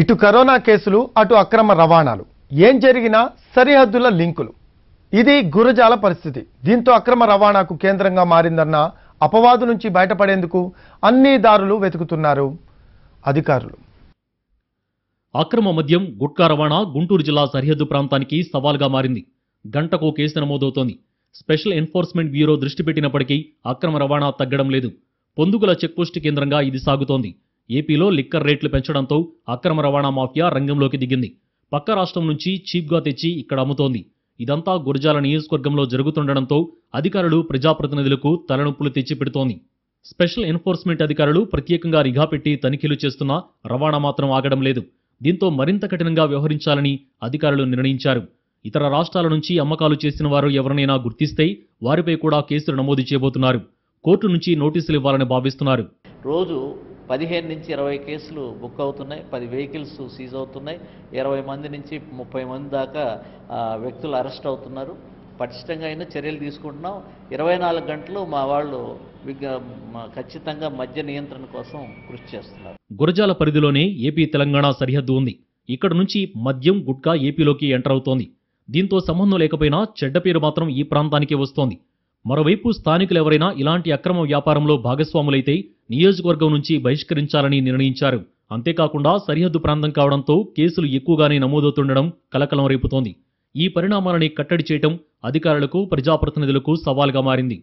ఇటు కరోనా కేసులు అటు అక్రమ రవాణాలు ఏం జరిగినా సరిహద్దుల లింకులు ఇది గురజాల పరిస్థితి దీంతో అక్రమ రవాణాకు కేంద్రంగా మారిందన్న అపవాదు నుంచి బయటపడేందుకు అన్ని దారులు వెతుకుతున్నారు అధికారులు అక్రమ మద్యం గుట్కా రవాణా గుంటూరు జిల్లా సరిహద్దు ప్రాంతానికి సవాల్గా మారింది గంటకు కేసు నమోదవుతోంది స్పెషల్ ఎన్ఫోర్స్మెంట్ బ్యూరో దృష్టి పెట్టినప్పటికీ అక్రమ రవాణా తగ్గడం లేదు పొందుగుల చెక్పోస్ట్ కేంద్రంగా ఇది సాగుతోంది ఏపీలో లిక్కర్ రేట్లు పెంచడంతో అక్రమ రవాణా మాఫియా రంగంలోకి దిగింది పక్క రాష్ట్రం నుంచి చీప్గా తెచ్చి ఇక్కడ అమ్ముతోంది ఇదంతా గురజాల నియోజకవర్గంలో జరుగుతుండడంతో అధికారులు ప్రజాప్రతినిధులకు తలనొప్పులు తెచ్చిపెడుతోంది స్పెషల్ ఎన్ఫోర్స్మెంట్ అధికారులు ప్రత్యేకంగా రిగా పెట్టి తనిఖీలు చేస్తున్నా రవాణా మాత్రం ఆగడం లేదు దీంతో మరింత కఠినంగా వ్యవహరించాలని అధికారులు నిర్ణయించారు ఇతర రాష్ట్రాల నుంచి అమ్మకాలు చేసిన వారు ఎవరినైనా గుర్తిస్తే వారిపై కూడా కేసులు నమోదు చేయబోతున్నారు కోర్టు నుంచి నోటీసులు ఇవ్వాలని భావిస్తున్నారు రోజు పదిహేను నుంచి ఇరవై కేసులు బుక్ అవుతున్నాయి పది వెహికల్స్ సీజ్ అవుతున్నాయి ఇరవై మంది నుంచి ముప్పై మంది దాకా వ్యక్తులు అరెస్ట్ అవుతున్నారు పటిష్టంగా అయినా చర్యలు తీసుకుంటున్నాం ఇరవై నాలుగు గంటలు మా వాళ్ళు ఖచ్చితంగా మద్య నియంత్రణ కోసం కృషి చేస్తున్నారు గురజాల పరిధిలోనే ఏపీ తెలంగాణ సరిహద్దు ఉంది ఇక్కడ నుంచి మద్యం గుట్కా ఏపీలోకి ఎంటర్ అవుతోంది దీంతో సంబంధం లేకపోయినా చెడ్డ పేరు మాత్రం ఈ ప్రాంతానికే వస్తోంది మరోవైపు స్థానికులెవరైనా ఇలాంటి అక్రమ వ్యాపారంలో భాగస్వాములైతే నియోజకవర్గం నుంచి బహిష్కరించాలని నిర్ణయించారు అంతేకాకుండా సరిహద్దు ప్రాంతం కావడంతో కేసులు ఎక్కువగానే నమోదవుతుండడం కలకలం రేపుతోంది ఈ పరిణామాలని కట్టడి చేయటం అధికారులకు ప్రజాప్రతినిధులకు సవాల్గా మారింది